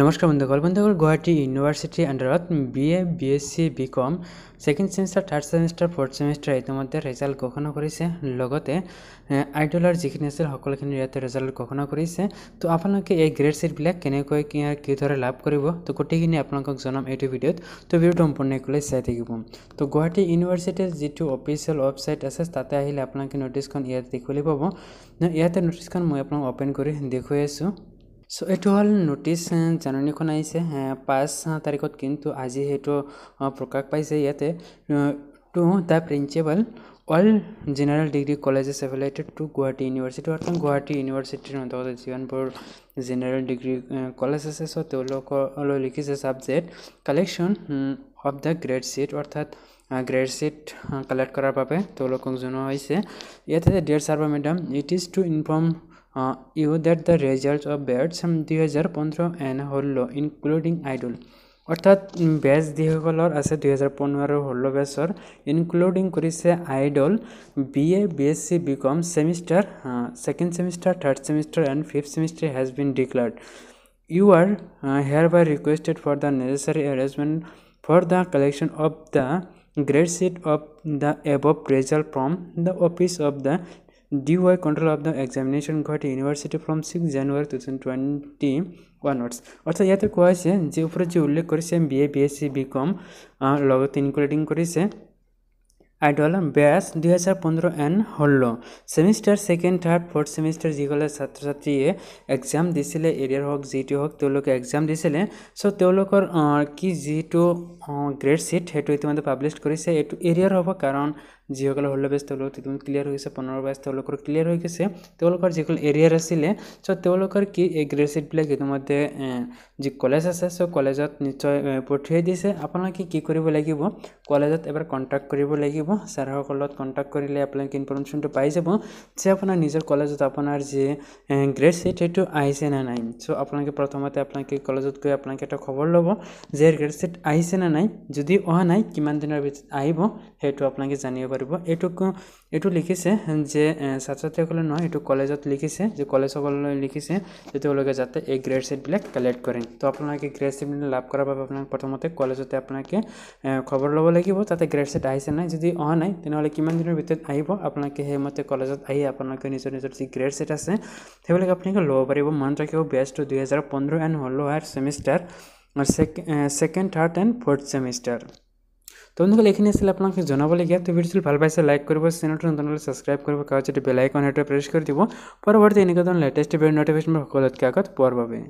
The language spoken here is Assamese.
নমস্কাৰ বন্ধুসকল বন্ধুসকল গুৱাহাটী ইউনিভাৰ্চিটিৰ আণ্ডাৰত B A B S C B com second semester third semester fourth semester ইতিমধ্যে ৰিজাল্ট ঘোষণা কৰিছে লগতে আইডলৰ যিখিনি আছিল সকলোখিনি ইয়াতে ৰিজাল্ট ঘোষণা কৰিছে ত' আপোনালোকে এই গ্ৰেড ছিটবিলাক কেনেকৈ কিদৰে লাভ কৰিব ত' গোটেইখিনি আপোনালোকক জনাম এইটো ভিডিঅ'ত ত' ভিডিঅ'টো সম্পূৰ্ণকৈ চাই থাকিব ত' গুৱাহাটী ইউনিভাৰ্চিটিৰ যিটো অফিচিয়েল ৱেবছাইট আছে তাতে আহিলে আপোনালোকে নটিছখন ইয়াত দেখুৱাব ইয়াতে নটিছখন মই আপোনাক অ'পেন কৰি দেখুৱাই আছোঁ চ' এইটো হ'ল নটিচ জাননীখন আহিছে পাঁচ তাৰিখত কিন্তু আজি সেইটো প্ৰকাশ পাইছে ইয়াতে to the principal all general degree colleges affiliated to Guwahati university অৰ্থাৎ গুৱাহাটী ইউনিভাৰ্চিটিৰ অন্তৰ্গত যিমানবোৰ জেনেৰেল ডিগ্ৰী কলেজ আছে চ' তেওঁলোকলৈ লিখিছে subject collection of the grade sheet অৰ্থাৎ গ্ৰেড ছিট কালেক্ট কৰাৰ বাবে তেওঁলোকক জনোৱা হৈছে ইয়াতে ডিয়াৰ ছাৰ বা madam it is to inform you that the results of batch দুই হাজাৰ পোন্ধৰ এণ্ড ষোল্ল ইনক্লুডিং আইডল অৰ্থাৎ বেচ যিসকলৰ আছে দুহেজাৰ পোন্ধৰ আৰু ষোল্ল বেচৰ ইনক্লুডিং কৰিছে IDOL B A B S C B com semester second semester third semester and fifth semester has been declared you are hereby requested for the necessary arrangement for the collection of the grade sheet of the above result from the office of the DUI control of the examination got university from 6 January 2020 onwards. Also, yet a question, the Uproji Ulle Kurisem BA BSC become a logot including Kurise Idol and Bass, DSR Pondro and Holo. Semester second, third, fourth semester, Zigola Satrati, exam disile, area hog, Z2 hog, Toluk exam disile. So Tolokor or Ki Z2 grade seat, head with one the published Kurise, area of a caron. যিসকলে হ'ল বেজ তেওঁলোক ট্ৰিটমেণ্ট ক্লিয়াৰ হৈ গৈছে পোন্ধৰ বাইছ তেওঁলোকৰ ক্লিয়াৰ হৈ গৈছে তেওঁলোকৰ যিসকল এৰিয়াৰ আছিলে চ' তেওঁলোকৰ কি এই গ্ৰেড গ্ৰেজুৱেটবিলাক ইতিমধ্যে যি কলেজ আছে চ' কলেজত নিশ্চয় পঠিয়াই দিছে আপোনালোকে কি কৰিব লাগিব কলেজত এবাৰ কণ্টেক্ট কৰিব লাগিব ছাৰসকলৰ লগত কণ্টেক্ট কৰিলে আপোনালোকে ইনফৰ্মেশ্যনটো পাই যাব যে আপোনাৰ নিজৰ কলেজত আপোনাৰ যি গ্ৰেড ছিট সেইটো আহিছে নে নাই চ' আপোনালোকে প্ৰথমতে আপোনালোকে কলেজত গৈ আপোনালোকে এটা খবৰ ল'ব যে গ্ৰেড ছিট আহিছে নে নাই যদি অহা নাই কিমান দিনৰ ভিতৰত আহিব সেইটো আপোনালোকে জানিব পাৰিব পাৰিব এইটোক এইটো লিখিছে যে ছাত্ৰ ছাত্ৰীসকলে নহয় এইটো কলেজত লিখিছে যে কলেজসকললৈ লিখিছে যে তেওঁলোকে যাতে এই গ্ৰেড ছেটবিলাক কালেক্ট কৰে তো আপোনালোকে গ্ৰেড ছেটবিলাক লাভ কৰাৰ বাবে আপোনাক প্ৰথমতে কলেজতে আপোনালোকে খবৰ ল'ব লাগিব তাতে গ্ৰেড ছেট আহিছে নাই যদি অহা নাই তেনেহ'লে কিমান দিনৰ ভিতৰত আহিব আপোনালোকে সেইমতে কলেজত আহি আপোনালোকে নিজৰ নিজৰ যি গ্ৰেড ছেট আছে সেইবিলাক আপোনালোকে ল'ব পাৰিব মনত ৰাখিব বেষ্টটো দুহেজাৰ পোন্ধৰ এণ্ড ষোল্ল higher semester second third and fourth semester তোমালোকক এইখিনি আছিল আপোনালোকে জনাবলগীয়া তো ভিডিঅ'টো ভাল পাইছে লাইক কৰিব চেনেলটো নতুন হ'লে ছাবস্ক্ৰাইব কৰিব কাৰণ যদি বেলাইকন সেইটোৱে প্ৰেছ কৰি দিব পৰৱৰ্তী এনেকুৱা ধৰণৰ লেটেষ্ট ভিডিঅ' নটিফিকেশ্যন সকলোতকৈ আগত পোৱাৰ বাবে